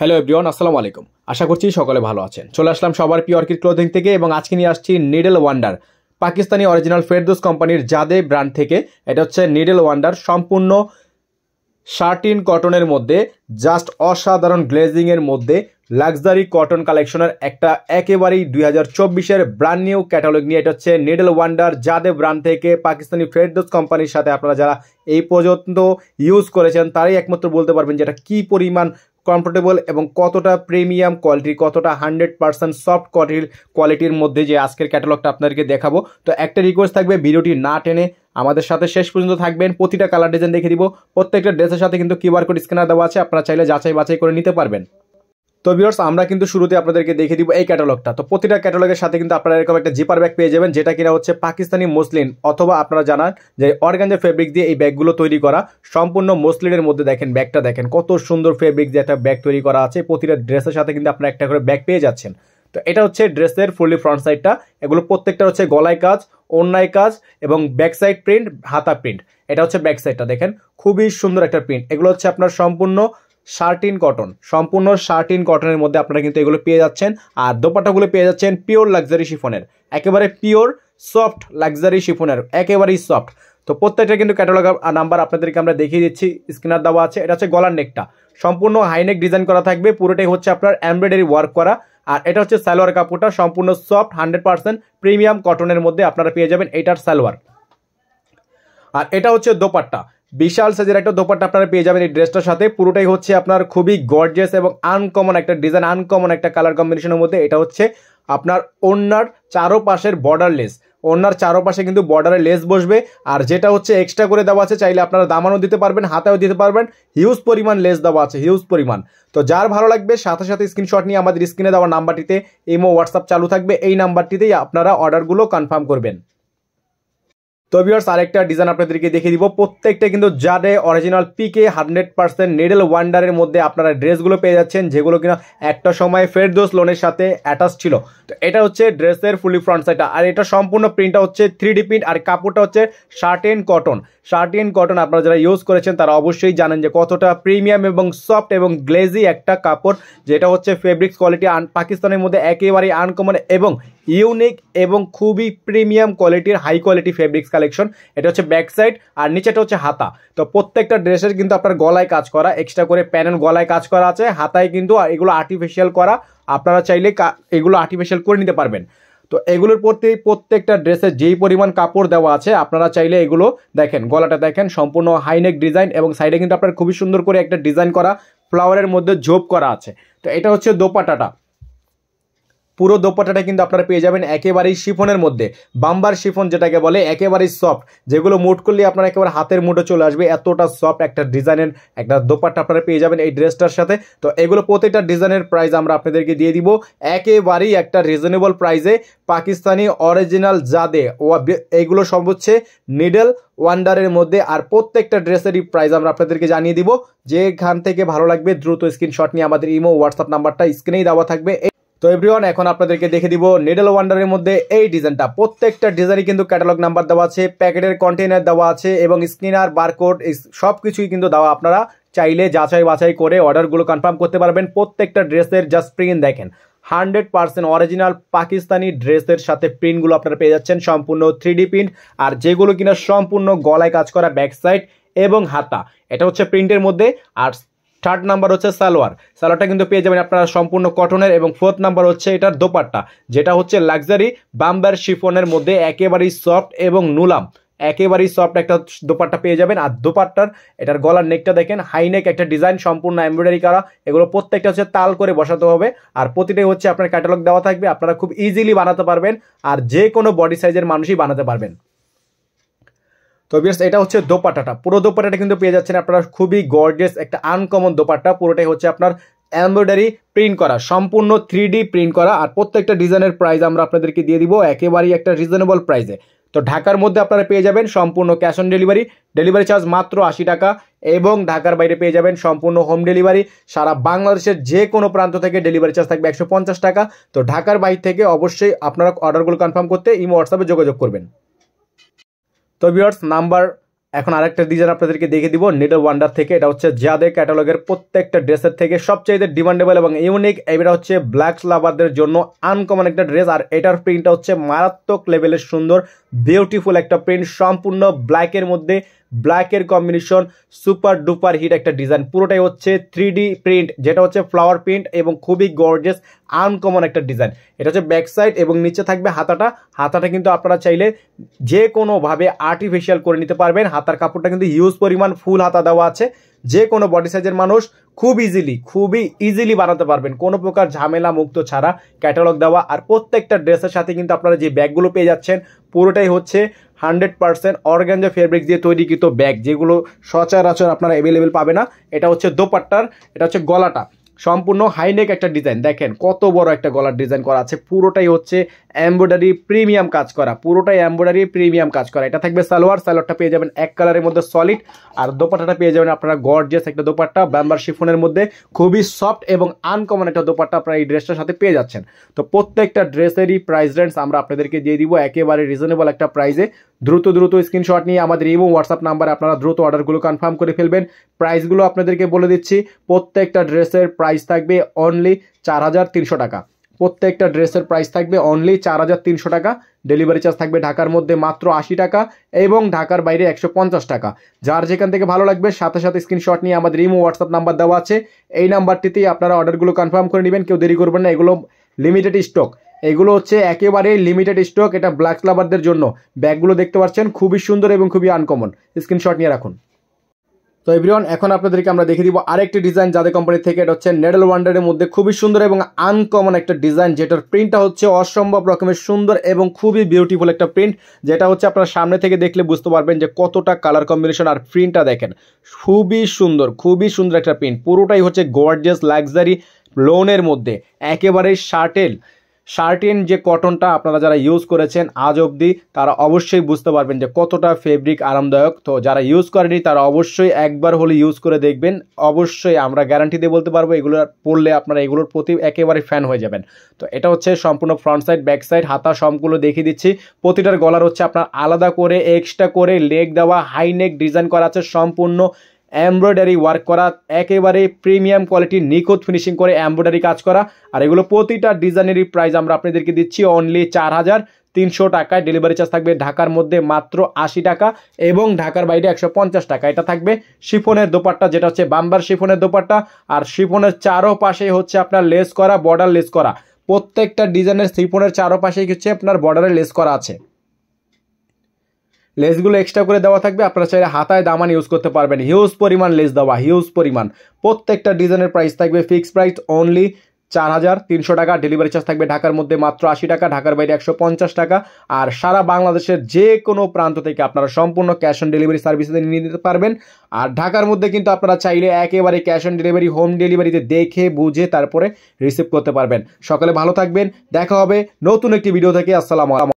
hello everyone আসসালামু আলাইকুম আশা করছি সকলে ভালো আছেন চলে আসলাম সবার প্রিয় অর্কিড ক্লোদিং থেকে এবং আজকে নিয়ে আসছি Needle Wonder Pakistani original Firdous কোম্পানির জাদে ব্র্যান্ড থেকে এটা হচ্ছে নিডেল ওয়ান্ডার সম্পূর্ণ শার্টিন কটনের মধ্যে জাস্ট অসাধারণ গ্লেজিংয়ের মধ্যে লাক্সারি কটন কালেকশনের একটা একেবারেই দুই হাজার চব্বিশের ব্র্যান্ড নিউ ক্যাটালগ নিয়ে এটা হচ্ছে নিডল ওয়ান্ডার জাদে ব্র্যান্ড থেকে পাকিস্তানি ফেরদোস কোম্পানির সাথে আপনারা যারা এই পর্যন্ত ইউজ করেছেন তারাই একমাত্র বলতে পারবেন যে এটা কী পরিমাণ কমফোর্টেবল এবং কতটা প্রিমিয়াম কোয়ালিটি কতটা হান্ড্রেড পার্সেন্ট সফট কোয়ালিটির কোয়ালিটির মধ্যে যে আজকের ক্যাটালগটা আপনাদেরকে দেখাবো তো একটা রিকোয়েস্ট থাকবে ভিডিওটি না টেনে আমাদের সাথে শেষ পর্যন্ত থাকবেন প্রতিটা কালার ডিজাইন দেখে দিব প্রত্যেকটা ড্রেসের সাথে কিন্তু কিউআর কোড স্ক্যানার দেওয়া আছে আপনারা চাইলে যাচাই বাছাই করে নিতে পারবেন তো ভিউয়ার্স আমরা কিন্তু শুরুতে আপনাদেরকে দেখে দিব এই ক্যাটালগটা তো প্রতিটা ক্যাটালগের সাথে কিন্তু আপনারা এরকম একটা জিপার ব্যাগ পেয়ে যাবেন যেটা কিনা হচ্ছে পাকিস্তানি মসলিন অথবা আপনারা জানান যে অর্গানজা ফেব্রিক দিয়ে এই ব্যাগগুলো তৈরি করা সম্পূর্ণ মসলিনের মধ্যে দেখেন ব্যাগটা দেখেন কত সুন্দর ফেব্রিক দিয়ে একটা ব্যাগ তৈরি করা আছে প্রতিটা ড্রেসের সাথে কিন্তু আপনারা একটা করে ব্যাগ পেয়ে যাচ্ছেন তো এটা হচ্ছে ড্রেসের ফুললি ফ্রন্ট সাইডটা এগুলো প্রত্যেকটা হচ্ছে গলায় কাজ অন্যায় কাজ এবং ব্যাক সাইড প্রিন্ট হাতা প্রিন্ট এটা হচ্ছে ব্যাক সাইডটা দেখেন খুবই সুন্দর একটা প্রিন্ট এগুলো হচ্ছে আপনার সম্পূর্ণ শার্টিন কটন সম্পূর্ণ ইন কটনের মধ্যে আপনারা কিন্তু এগুলো পেয়ে যাচ্ছেন আর দোপাট্টাগুলো পেয়ে যাচ্ছেন পিওর লাক্সারি শিফনের একেবারে পিওর সফট লাক্সারি শিফনের একেবারেই সফট তো প্রত্যেকটা কিন্তু ক্যাটালগ নাম্বার আপনাদেরকে আমরা দেখিয়ে দিচ্ছি স্ক্রিনার দেওয়া আছে এটা হচ্ছে গলার নেকটা সম্পূর্ণ হাইনেক ডিজাইন করা থাকবে পুরোটাই হচ্ছে আপনার এমব্রয়ডারি ওয়ার্ক করা আর এটা হচ্ছে সালোয়ার কাপড়টা সম্পূর্ণ সফট হান্ড্রেড পার্সেন্ট প্রিমিয়াম কটনের মধ্যে আপনারা পেয়ে যাবেন এটার সালোয়ার আর এটা হচ্ছে দোপাট্টা বিশাল সাইজের একটা দোপাট্টা আপনারা পেয়ে যাবেন এই ড্রেসটার সাথে পুরোটাই হচ্ছে আপনার খুবই গর্জেস এবং আনকমন একটা ডিজাইন আনকমন একটা কালার কম্বিনেশনের মধ্যে এটা হচ্ছে আপনার ওনার চারোপাশের বর্ডারলেস ওনার চারোপাশে কিন্তু বর্ডারে লেস বসবে আর যেটা হচ্ছে এক্সট্রা করে দেওয়া আছে চাইলে আপনারা দামানও দিতে পারবেন হাতেও দিতে পারবেন হিউজ পরিমাণ লেস দেওয়া আছে হিউজ পরিমাণ তো যার ভালো লাগবে সাথে সাথে স্ক্রিনশট নিয়ে আমাদের স্ক্রিনে দেওয়া নাম্বারটিতে ইমো হোয়াটসঅ্যাপ চালু থাকবে এই নাম্বারটিতেই আপনারা অর্ডারগুলো কনফার্ম করবেন তো ভিওর্স আরেকটা ডিজাইন আপনাদেরকে দেখিয়ে দিব প্রত্যেকটা কিন্তু জাডে original PK hundred percent Needle ওয়ান্ডারের মধ্যে আপনারা ড্রেসগুলো পেয়ে যাচ্ছেন যেগুলো কিনা একটা সময় ফেরদোস লোনের সাথে অ্যাটাচ ছিল তো এটা হচ্ছে ড্রেসের ফুলি ফ্রন্ট সাইডটা আর এটা সম্পূর্ণ প্রিন্টটা হচ্ছে থ্রি ডি প্রিন্ট আর কাপড়টা হচ্ছে shirt and cotton shirt and cotton আপনারা যারা ইউজ করেছেন তারা অবশ্যই জানেন যে কতটা প্রিমিয়াম এবং সফট এবং গ্লেজি একটা কাপড় যেটা হচ্ছে ফেব্রিক্স কোয়ালিটি পাকিস্তানের মধ্যে একেবারেই আনকমন এবং ইউনিক এবং খুবই প্রিমিয়াম কোয়ালিটির হাই কোয়ালিটি ফেব্রিক্স কালেকশন এটা হচ্ছে ব্যাক সাইড আর নিচেটা হচ্ছে হাতা তো প্রত্যেকটা ড্রেসের কিন্তু আপনার গলায় কাজ করা এক্সট্রা করে প্যানেল গলায় কাজ করা আছে হাতায় কিন্তু এগুলো আর্টিফিশিয়াল করা আপনারা চাইলে এগুলো আর্টিফিশিয়াল করে নিতে পারবেন তো এগুলোর প্রতি প্রত্যেকটা ড্রেসে যেই পরিমাণ কাপড় দেওয়া আছে আপনারা চাইলে এগুলো দেখেন গলাটা দেখেন সম্পূর্ণ হাইনেক ডিজাইন এবং সাইডে কিন্তু আপনার খুবই সুন্দর করে একটা ডিজাইন করা ফ্লাওয়ারের মধ্যে ঝোপ করা আছে তো এটা হচ্ছে দোপাটাটা পুরো দোপাটাটা কিন্তু আপনারা পেয়ে যাবেন একেবারেই শিফনের মধ্যে বাম্বার শিফন যেটাকে বলে একেবারেই সফট যেগুলো মুট করলে আপনার একেবারে হাতের মুঠো চলে আসবে এতটা সফট একটা ডিজাইনের একটা দোপাটা আপনারা পেয়ে যাবেন এই ড্রেসটার সাথে তো এগুলো প্রতিটা ডিজাইনের প্রাইস আমরা আপনাদেরকে দিয়ে দিব একেবারেই একটা রিজনেবল প্রাইসে পাকিস্তানি অরিজিনাল জাদে এইগুলো সব হচ্ছে নিডেল ওয়ান্ডারের মধ্যে আর প্রত্যেকটা ড্রেসেরই প্রাইস আমরা আপনাদেরকে জানিয়ে দিব যেখান থেকে ভালো লাগবে দ্রুত স্ক্রিনশট নিয়ে আমাদের ইমো হোয়াটসঅ্যাপ নাম্বারটা স্ক্রিনেই দেওয়া থাকবে তো এভরিওয়ান এখন আপনাদেরকে দেখে দিব নিডল ওয়ান্ডারের মধ্যে এই ডিজাইনটা প্রত্যেকটা ডিজাইনই কিন্তু ক্যাটালগ নাম্বার দেওয়া আছে প্যাকেটের কন্টেনার দেওয়া আছে এবং স্ক্রিনার বারকোড সব কিছুই কিন্তু দেওয়া আপনারা চাইলে যাচাই বাছাই করে অর্ডারগুলো কনফার্ম করতে পারবেন প্রত্যেকটা ড্রেসের জাস্ট প্রিন্ট দেখেন হান্ড্রেড পার্সেন্ট অরিজিনাল পাকিস্তানি ড্রেসের সাথে প্রিন্টগুলো আপনারা পেয়ে যাচ্ছেন সম্পূর্ণ থ্রি প্রিন্ট আর যেগুলো কিনা সম্পূর্ণ গলায় কাজ করা ব্যাক সাইড এবং হাতা এটা হচ্ছে প্রিন্টের মধ্যে আর থার্ড নাম্বার হচ্ছে সালোয়ার সালোয়ারটা কিন্তু পেয়ে যাবেন আপনারা সম্পূর্ণ কটনের এবং ফোর্থ নাম্বার হচ্ছে এটার দোপাট্টা যেটা হচ্ছে লাক্সারি বাম্বার শিফনের মধ্যে একেবারেই সফট এবং নুলাম একেবারেই সফট একটা দোপাট্টা পেয়ে যাবেন আর দোপাট্টার এটার গলার নেকটা দেখেন হাইনেক একটা ডিজাইন সম্পূর্ণ এমব্রয়ডারি করা এগুলো প্রত্যেকটা হচ্ছে তাল করে বসাতে হবে আর প্রতিটাই হচ্ছে আপনার ক্যাটালগ দেওয়া থাকবে আপনারা খুব ইজিলি বানাতে পারবেন আর যে কোনো বডি সাইজের মানুষই বানাতে পারবেন তো বিয়ার্স এটা হচ্ছে দোপাটাটা পুরো দোপাটাটা কিন্তু পেয়ে যাচ্ছেন আপনার খুবই গর্জিয়াস একটা আনকমন দোপাটা পুরোটাই হচ্ছে আপনার এমব্রয়ডারি প্রিন্ট করা সম্পূর্ণ থ্রি প্রিন্ট করা আর প্রত্যেকটা ডিজাইনের প্রাইস আমরা আপনাদেরকে দিয়ে দিব একেবারেই একটা রিজনেবল প্রাইসে তো ঢাকার মধ্যে আপনারা পেয়ে যাবেন সম্পূর্ণ cash on delivery delivery charge মাত্র আশি টাকা এবং ঢাকার বাইরে পেয়ে যাবেন সম্পূর্ণ হোম ডেলিভারি সারা বাংলাদেশের যে কোনো প্রান্ত থেকে ডেলিভারি চার্জ থাকবে একশো টাকা তো ঢাকার বাইরে থেকে অবশ্যই আপনারা অর্ডারগুলো কনফার্ম করতে ইমো হোয়াটসঅ্যাপে যোগাযোগ করবেন তো ভিওর্স নাম্বার এখন আরেকটা ডিজাইন আপনাদেরকে দেখে দিব নিডল ওয়ান্ডার থেকে এটা হচ্ছে যাদের ক্যাটালগের প্রত্যেকটা ড্রেসের থেকে সবচেয়ে ডিমান্ডেবল এবং ইউনিক এটা হচ্ছে ব্ল্যাক লাভারদের জন্য আনকমন একটা ড্রেস আর এটার প্রিন্টটা হচ্ছে মারাত্মক লেভেলের সুন্দর বিউটিফুল একটা প্রিন্ট সম্পূর্ণ ব্ল্যাকের মধ্যে ব্ল্যাকের কম্বিনেশন সুপার ডুপার হিট একটা ডিজাইন পুরোটাই হচ্ছে থ্রি প্রিন্ট যেটা হচ্ছে ফ্লাওয়ার প্রিন্ট এবং খুবই গর্জেস আনকমন একটা ডিজাইন এটা হচ্ছে ব্যাক সাইড এবং নিচে থাকবে হাতাটা হাতাটা কিন্তু আপনারা চাইলে যে কোনোভাবে আর্টিফিশিয়াল করে নিতে পারবেন হাতার কাপড়টা কিন্তু হিউজ পরিমাণ ফুল হাতা দেওয়া আছে যে কোনো বডি সাইজের মানুষ খুব ইজিলি খুবই ইজিলি বানাতে পারবেন কোনো প্রকার ঝামেলা মুক্ত ছাড়া ক্যাটালগ দেওয়া আর প্রত্যেকটা ড্রেসের সাথে কিন্তু আপনারা যে ব্যাগগুলো পেয়ে যাচ্ছেন পুরোটাই হচ্ছে হান্ড্রেড পার্সেন্ট অর্গ্যানজা ফেব্রিক দিয়ে তৈরিকৃত ব্যাগ যেগুলো সচরাচর আপনারা অ্যাভেলেবেল পাবে না এটা হচ্ছে দোপাট্টার এটা হচ্ছে গলাটা সম্পূর্ণ হাইনেক একটা ডিজাইন দেখেন কত বড় একটা গলার ডিজাইন করা আছে পুরোটাই হচ্ছে অ্যাম্বয়ডারি প্রিমিয়াম কাজ করা পুরোটাই অ্যাম্বয়ডারি প্রিমিয়াম কাজ করা এটা থাকবে সালোয়ার সালোয়ারটা পেয়ে যাবেন এক কালারের মধ্যে সলিড আর দোপাট্টাটা পেয়ে যাবেন আপনারা গর্জিয়াস একটা দোপাট্টা ব্যাম্বার শিফনের মধ্যে খুবই সফট এবং আনকমন একটা দোপাট্টা আপনারা এই ড্রেসটার সাথে পেয়ে যাচ্ছেন তো প্রত্যেকটা ড্রেসেরই প্রাইস রেঞ্জ আমরা আপনাদেরকে দিয়ে দিব একেবারে রিজনেবল একটা প্রাইসে দ্রুত দ্রুত স্ক্রিনশট নিয়ে আমাদের ইমো হোয়াটসঅ্যাপ নাম্বারে আপনারা দ্রুত অর্ডারগুলো কনফার্ম করে ফেলবেন প্রাইসগুলো আপনাদেরকে বলে দিচ্ছি প্রত্যেকটা ড্রেসের প্রাইস থাকবে অনলি চার টাকা প্রত্যেকটা ড্রেসের প্রাইস থাকবে অনলি চার হাজার তিনশো টাকা ডেলিভারি চার্জ থাকবে ঢাকার মধ্যে মাত্র আশি টাকা এবং ঢাকার বাইরে একশো পঞ্চাশ টাকা যার যেখান থেকে ভালো লাগবে সাথে সাথে স্ক্রিনশট নিয়ে আমাদের ইমো হোয়াটসঅ্যাপ নাম্বার দেওয়া আছে এই নাম্বারটিতেই আপনারা অর্ডারগুলো কনফার্ম করে নেবেন কেউ দেরি করবেন না এগুলো লিমিটেড স্টক এগুলো হচ্ছে একেবারে লিমিটেড স্টক এটা ব্ল্যাক ক্লাবারদের জন্য ব্যাগগুলো দেখতে পাচ্ছেন খুবই সুন্দর এবং খুবই আনকমন স্ক্রিনশট নিয়ে রাখুন তো এভরিওয়ান এখন আপনাদেরকে আমরা দেখে দিব আরেকটি ডিজাইন যাদের কোম্পানি থেকে এটা হচ্ছে নেডেল ওয়ান্ডারের মধ্যে খুবই সুন্দর এবং আনকমন একটা ডিজাইন যেটার প্রিন্টটা হচ্ছে অসম্ভব রকমের সুন্দর এবং খুবই বিউটিফুল একটা প্রিন্ট যেটা হচ্ছে আপনারা সামনে থেকে দেখলে বুঝতে পারবেন যে কতটা কালার কম্বিনেশন আর প্রিন্টটা দেখেন খুবই সুন্দর খুবই সুন্দর একটা প্রিন্ট পুরোটাই হচ্ছে গর্জিয়াস লাক্সারি লোনের মধ্যে একেবারে শার্টেল শার্টিন যে কটনটা আপনারা যারা ইউজ করেছেন আজ অবধি তারা অবশ্যই বুঝতে পারবেন যে কতটা ফেব্রিক আরামদায়ক তো যারা ইউজ করেনি তারা অবশ্যই একবার হলে ইউজ করে দেখবেন অবশ্যই আমরা গ্যারান্টি দিয়ে বলতে পারবো এগুলো পড়লে আপনারা এগুলোর প্রতি একেবারে ফ্যান হয়ে যাবেন তো এটা হচ্ছে সম্পূর্ণ ফ্রন্ট সাইড ব্যাক সাইড হাতা সবগুলো দেখিয়ে দিচ্ছি প্রতিটার গলার হচ্ছে আপনার আলাদা করে এক্সট্রা করে লেগ দেওয়া হাই নেক ডিজাইন করা আছে সম্পূর্ণ এমব্রয়ডারি ওয়ার্ক করা একেবারে প্রিমিয়াম কোয়ালিটির নিখুঁত ফিনিশিং করে এমব্রয়ডারি কাজ করা আর এগুলো প্রতিটা ডিজাইনেরই প্রাইস আমরা আপনাদেরকে দিচ্ছি অনলি চার হাজার তিনশো টাকায় ডেলিভারি চার্জ থাকবে ঢাকার মধ্যে মাত্র আশি টাকা এবং ঢাকার বাইরে একশো পঞ্চাশ টাকা এটা থাকবে শিফনের দোপাট্টা যেটা হচ্ছে বাম্বার শিফনের দোপাট্টা আর শিফনের চারো পাশে হচ্ছে আপনার লেস করা বর্ডার লেস করা প্রত্যেকটা ডিজাইনের শিফনের চারো পাশে হচ্ছে আপনার বর্ডারে লেস করা আছে লেসগুলো এক্সট্রা করে দেওয়া থাকবে আপনারা চাইলে হাতায় দামান ইউজ করতে পারবেন হিউজ পরিমাণ লেস দেওয়া হিউজ পরিমাণ প্রত্যেকটা ডিজাইনের প্রাইস থাকবে ফিক্সড প্রাইস অনলি চার হাজার তিনশো টাকা ডেলিভারি চার্জ থাকবে ঢাকার মধ্যে মাত্র আশি টাকা ঢাকার বাইরে একশো পঞ্চাশ টাকা আর সারা বাংলাদেশের যে কোনো প্রান্ত থেকে আপনারা সম্পূর্ণ ক্যাশ অন ডেলিভারি সার্ভিস নিয়ে নিতে পারবেন আর ঢাকার মধ্যে কিন্তু আপনারা চাইলে একেবারে ক্যাশ অন ডেলিভারি হোম ডেলিভারিতে দেখে বুঝে তারপরে রিসিভ করতে পারবেন সকালে ভালো থাকবেন দেখা হবে নতুন একটি ভিডিও থেকে আসসালাম